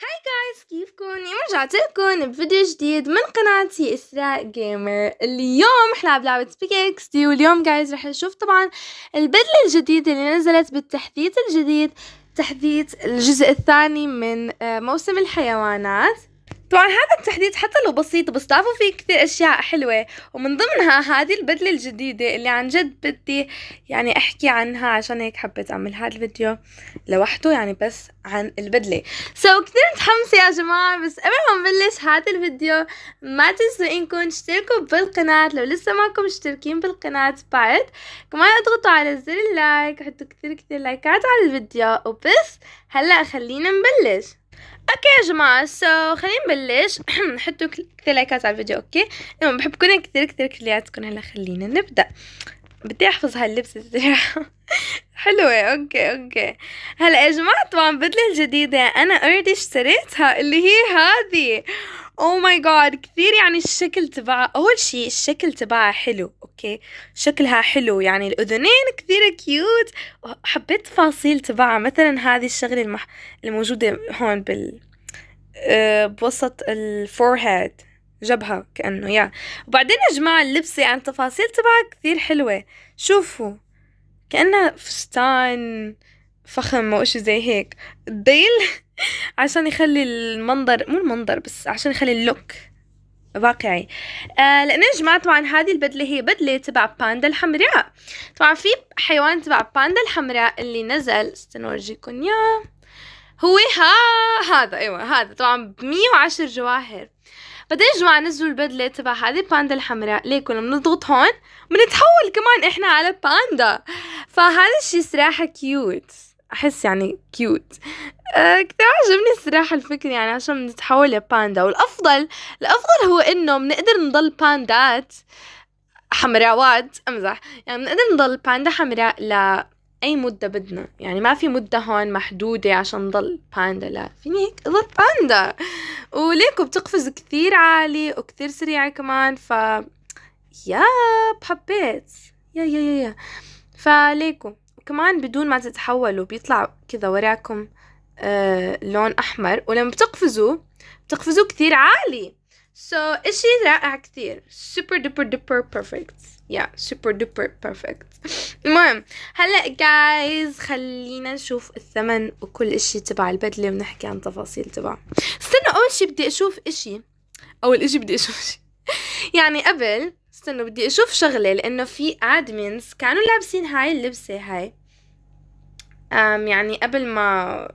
هاي جايز كيفكن رجعت لكم بفيديو جديد من قناتي اسراء جيمر اليوم رح بلعبة اكس دي واليوم جايز رح نشوف طبعا البدلة الجديدة اللي نزلت بالتحديث الجديد تحديث الجزء الثاني من آه، موسم الحيوانات طبعا هذا التحديد حتى لو بسيط بس ضافوا فيه كثير اشياء حلوة ومن ضمنها هذه البدلة الجديدة اللي عن جد بدي يعني احكي عنها عشان هيك حبيت اعمل هذا الفيديو لوحده يعني بس عن البدلة سو so, كثير متحمسة يا جماعة بس قبل ما نبلش هذا الفيديو ما تنسوا انكم تشتركوا بالقناة لو لسه ماكم مشتركين بالقناة بعد كمان اضغطوا على زر اللايك وحطوا كثير كثير لايكات على الفيديو وبس هلا خلينا نبلش اوكي يا جماعه سو خلينا نبلش نحطوا كثير لايكات على الفيديو اوكي المهم بحب كثير كثير كثير لايكاتكم هلا خلينا نبدا بدي احفظ هاللبسه حلوة اوكي اوكي هلا يا جماعة طبعا بدلة الجديدة انا اوريدي اشتريتها اللي هي هذه او ماي جاد كثير يعني الشكل تبعها اول شيء الشكل تبعها حلو اوكي شكلها حلو يعني الاذنين كثير كيوت حبيت تفاصيل تبعها مثلا هذه الشغله المح... الموجوده هون بال آه، بوسط الفورهيد جبهة كأنه يا وبعدين يا جماعة اللبسة يعني التفاصيل تبعها كثير حلوة شوفوا كأنها فستان فخم وإشي زي هيك الديل عشان يخلي المنظر مو المنظر بس عشان يخلي اللوك واقعي آه لأن يا جماعة طبعا هذه البدلة هي بدلة تبع باندا الحمراء طبعا في حيوان تبع باندا الحمراء اللي نزل استنوا أورجيكم إياه هو ها هذا ايوه هذا طبعا ب 110 جواهر بعدين يا جماعه نزلوا البدله تبع هذه الباندا الحمراء ليه بنضغط هون بنتحول كمان احنا على باندا فهذا الشيء صراحه كيوت احس يعني كيوت آه، كثير عجبني الصراحة الفكرة يعني عشان بنتحول لباندا والأفضل الأفضل هو إنه بنقدر نضل باندات حمراوات أمزح يعني بنقدر نضل باندا حمراء لأي مدة بدنا يعني ما في مدة هون محدودة عشان نضل باندا لا فيني هيك ضل باندا وليكو بتقفز كثير عالي وكثير سريعة كمان ف يا حبيت يا يا يا يا فليكو كمان بدون ما تتحولوا بيطلع كذا وراكم آه لون أحمر ولما بتقفزوا بتقفزوا كثير عالي سو so, اشي رائع كثير سوبر دوبر دوبر بيرفكت يا سوبر دوبر بيرفكت المهم هلا جايز خلينا نشوف الثمن وكل اشي تبع البدلة ونحكي عن تفاصيل تبعه استنوا اول شي بدي اشوف اشي اول اشي بدي اشوف اشي يعني قبل حسيت انه بدي اشوف شغله لانه في ادمنز كانوا لابسين هاي اللبسه هاي أم يعني قبل ما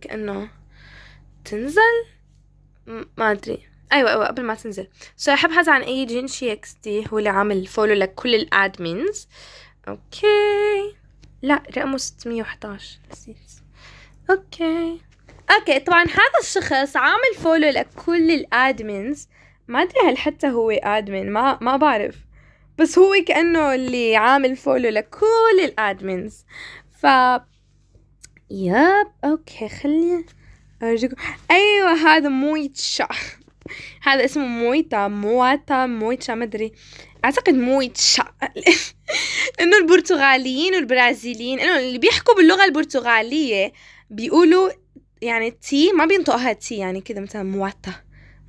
كانه تنزل ما ادري ايوه ايوه قبل ما تنزل سو ابحث عن اي جين شي اكس دي هو اللي عامل فولو لكل الادمنز اوكي لا رقمه 611 نسيت اوكي اوكي طبعا هذا الشخص عامل فولو لكل الادمنز ما ادري هل حتى هو ادمن ما ما بعرف بس هو كانه اللي عامل فولو لكل الادمنز ف ياب اوكي خلي ارجيكم ايوه هذا مويتشا هذا اسمه مويتا مواتا مويتشا ما ادري اعتقد مويتشا انه البرتغاليين والبرازيليين انه اللي بيحكوا باللغه البرتغاليه بيقولوا يعني تي ما بينطقها تي يعني كذا مثلا مواتا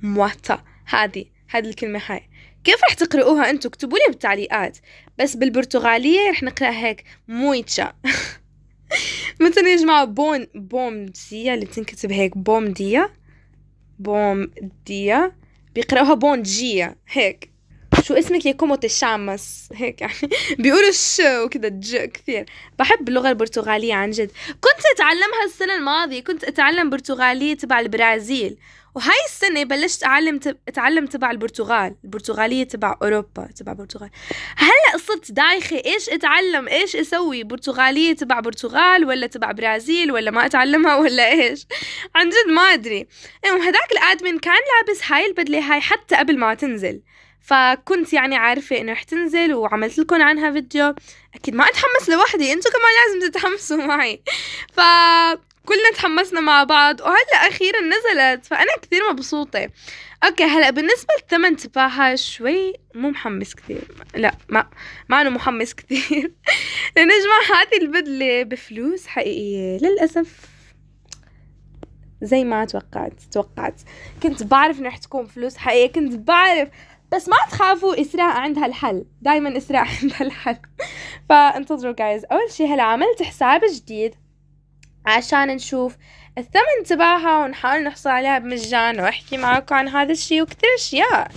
مواتا هذه هذه الكلمة هاي كيف رح تقرؤوها انتو اكتبوا لي بالتعليقات بس بالبرتغالية رح نقرأ هيك مويتشا مثلا يا جماعة بون بوم ديا اللي بتنكتب هيك بوم ديا بوم ديا بيقرأوها بون جيا هيك شو اسمك يا كومو تشامس هيك يعني بيقولوا الش وكذا الج كثير بحب اللغة البرتغالية عن جد كنت أتعلمها السنة الماضية كنت أتعلم برتغالية تبع البرازيل وهاي السنه بلشت اعلم تب... اتعلم تبع البرتغال البرتغاليه تبع اوروبا تبع برتغال هلا صرت دايخه ايش اتعلم ايش اسوي برتغاليه تبع برتغال ولا تبع برازيل ولا ما اتعلمها ولا ايش عن جد ما ادري المهم يعني هداك الادمن كان لابس هاي البدله هاي حتى قبل ما تنزل فكنت يعني عارفة انه رح تنزل وعملت لكم عنها فيديو اكيد ما اتحمس لوحدي انتو كمان لازم تتحمسوا معي ف كلنا تحمسنا مع بعض وهلا اخيرا نزلت فانا كثير مبسوطه اوكي هلا بالنسبه للثمن تبعها شوي مو محمس كثير لا ما ما محمس كثير لانه اجمع هذه البدله بفلوس حقيقيه للاسف زي ما توقعت توقعت كنت بعرف انه رح تكون فلوس حقيقيه كنت بعرف بس ما تخافوا اسراء عندها الحل دائما اسراء عندها الحل فانتظروا جايز اول شيء هلا عملت حساب جديد عشان نشوف الثمن تبعها ونحاول نحصل عليها بمجان واحكي معاكم عن هذا الشيء وكثير اشياء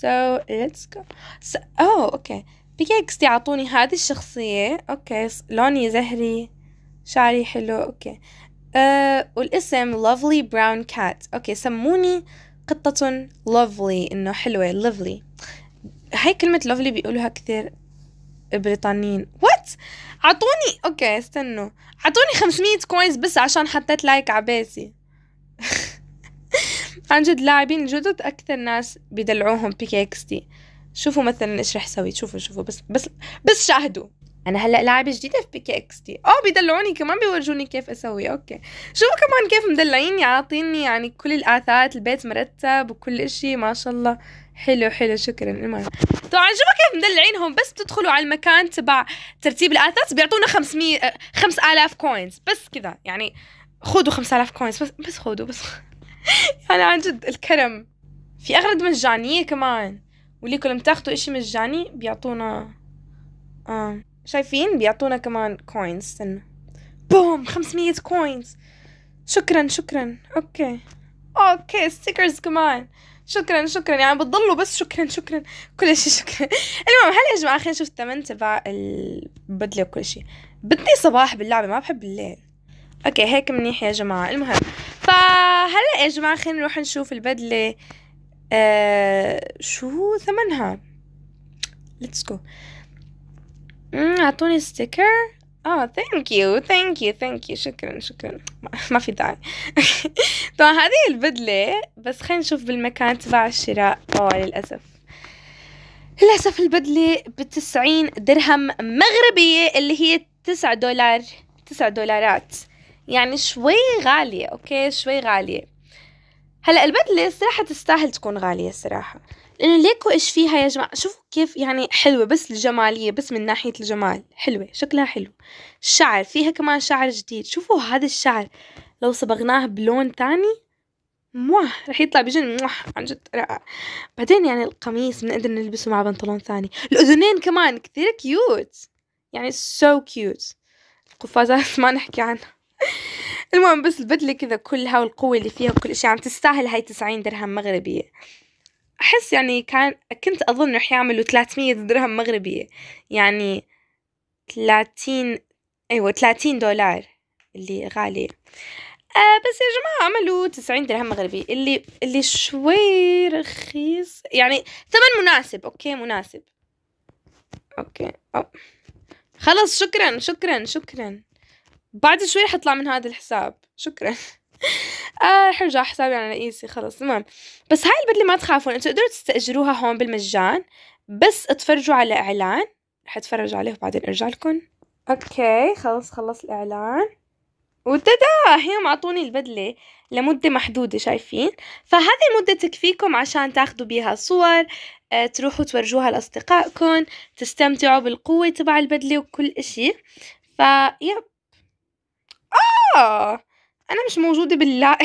so let's go so, oh okay بيكيكس يعطوني هذه الشخصية اوكي okay. لوني زهري شعري حلو اوكي okay. أه uh, والاسم lovely brown cat اوكي okay. سموني قطة lovely انه حلوة lovely هاي كلمة lovely بيقولوها كثير البريطانيين what عطوني اوكي استنوا عطوني 500 كوينز بس عشان حطيت لايك عباسي عن جد لاعبين الجدد اكثر ناس بيدلعوهم بي اكس شوفوا مثلا ايش رح سوي شوفوا شوفوا بس بس بس شاهدوا انا هلا لاعبه جديده في بيكي اكس تي اه بيدلعوني كمان بيورجوني كيف اسوي اوكي شوفوا كمان كيف مدلعيني عاطيني يعني كل الاثاث البيت مرتب وكل اشي ما شاء الله حلو حلو شكرا المهم طبعا شوفوا كيف مدلعينهم بس بتدخلوا على المكان تبع ترتيب الاثاث بيعطونا 500 5000 كوينز بس كذا يعني خذوا 5000 كوينز بس بس خذوا بس يعني عن جد الكرم في اغراض مجانيه كمان واللي كل تاخذوا اشي مجاني بيعطونا آه. شايفين بيعطونا كمان كوينز استنى بوم 500 كوينز شكرا شكرا اوكي اوكي ستيكرز كمان شكرا شكرا يعني بتضلوا بس شكرا شكرا كل شيء شكرا المهم هلا يا جماعه خلينا نشوف الثمن تبع البدله وكل شيء بدي صباح باللعبه ما بحب الليل اوكي هيك منيح يا جماعه المهم فهلا يا جماعه خلينا نروح نشوف البدله آه شو ثمنها ليتس جو اعطوني ستيكر اه ثانك يو ثانك يو ثانك يو شكرا شكرا ما في داعي طبعا هذه البدله بس خلينا نشوف بالمكان تبع الشراء اه للاسف للاسف البدله بتسعين درهم مغربيه اللي هي 9 دولار 9 دولارات يعني شوي غالية أوكي شوي غالية هلا البدله الصراحه تستاهل تكون غاليه الصراحه لانه ليكو ايش فيها يا جماعه شوفوا كيف يعني حلوه بس الجماليه بس من ناحيه الجمال حلوه شكلها حلو الشعر فيها كمان شعر جديد شوفوا هذا الشعر لو صبغناه بلون تاني موه رح يطلع بجن موه عن جد رائع بعدين يعني القميص بنقدر نلبسه مع بنطلون ثاني الاذنين كمان كثير كيوت يعني سو so كيوت القفازات ما نحكي عنها المهم بس البدله كذا كلها والقوه اللي فيها وكل اشي عم يعني تستاهل هاي تسعين درهم مغربيه احس يعني كان كنت اظن رح يعملوا 300 درهم مغربيه يعني تلاتين ايوه تلاتين دولار اللي غالي آه بس يا جماعة عملوا تسعين درهم مغربي اللي اللي شوي رخيص يعني ثمن مناسب اوكي مناسب اوكي أو. خلص شكرا شكرا شكرا بعد شوي رح اطلع من هذا الحساب شكرا آه رح ارجع حسابي على رئيسي خلص المهم بس هاي البدله ما تخافون انتو تقدروا تستاجروها هون بالمجان بس اتفرجوا على اعلان رح اتفرج عليه وبعدين ارجع لكم اوكي خلص خلص الاعلان وتدا هي معطوني البدلة لمدة محدودة شايفين فهذه المدة تكفيكم عشان تاخدوا بيها صور آه، تروحوا تورجوها لأصدقائكم تستمتعوا بالقوة تبع البدلة وكل اشي فيب انا مش موجوده بالله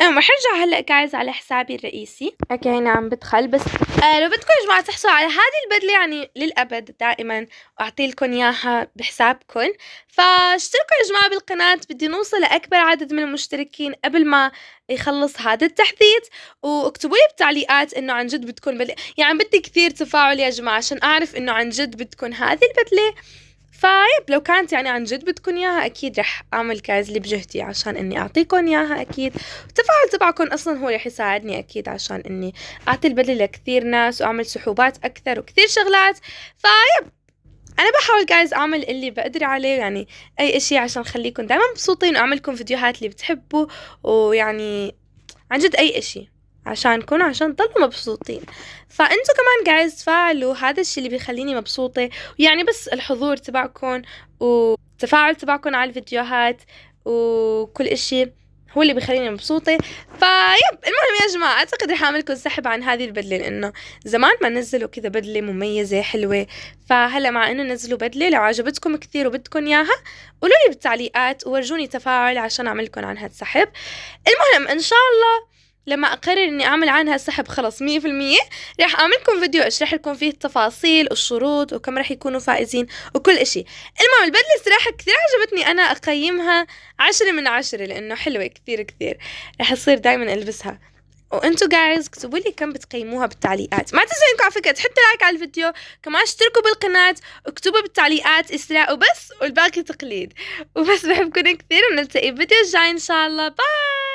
المهم رح ارجع هلا كايز على حسابي الرئيسي اوكي هنا عم بدخل بس آه لو بدكم يا جماعه تحصلوا على هذه البدله يعني للابد دائما واعطي لكم اياها بحسابكم فاشتركوا يا جماعه بالقناه بدي نوصل لاكبر عدد من المشتركين قبل ما يخلص هذا التحديث واكتبوا لي بالتعليقات انه عن جد بدكم بدله يعني بدي كثير تفاعل يا جماعه عشان اعرف انه عن جد بدكم هذه البدله فيب لو كانت يعني عن جد بدكم اياها اكيد رح اعمل اللي بجهدي عشان اني اعطيكم اياها اكيد التفاعل تبعكم اصلا هو رح يساعدني اكيد عشان اني اعطي البدله لكثير ناس واعمل سحوبات اكثر وكثير شغلات فيب انا بحاول جايز اعمل اللي بقدر عليه يعني اي اشي عشان خليكم دائما مبسوطين واعملكم فيديوهات اللي بتحبوا ويعني عن جد اي اشي عشانكم عشان تضلوا مبسوطين فانتوا كمان قاعد تفاعلوا هذا الشيء اللي بيخليني مبسوطه يعني بس الحضور تبعكم والتفاعل تبعكم على الفيديوهات وكل اشي هو اللي بيخليني مبسوطة فيب المهم يا جماعة أعتقد رح أعملكم سحب عن هذه البدلة لأنه زمان ما نزلوا كذا بدلة مميزة حلوة فهلا مع إنه نزلوا بدلة لو عجبتكم كثير وبدكم إياها قولوا لي بالتعليقات وورجوني تفاعل عشان أعملكم عنها السحب المهم إن شاء الله لما اقرر اني اعمل عنها سحب خلص 100% راح اعمل لكم فيديو اشرح لكم فيه التفاصيل والشروط وكم راح يكونوا فائزين وكل اشي المهم البدلة صراحة كثير عجبتني انا اقيمها عشرة من عشرة لانه حلوة كثير كثير راح اصير دايما البسها وانتو جايز اكتبوا لي كم بتقيموها بالتعليقات ما تنسوا انكم على فكره تحطوا لايك على الفيديو كمان اشتركوا بالقناه اكتبوا بالتعليقات اسراء وبس والباقي تقليد وبس بحبكم كثير ونلتقي بفيديو الجاي ان شاء الله باي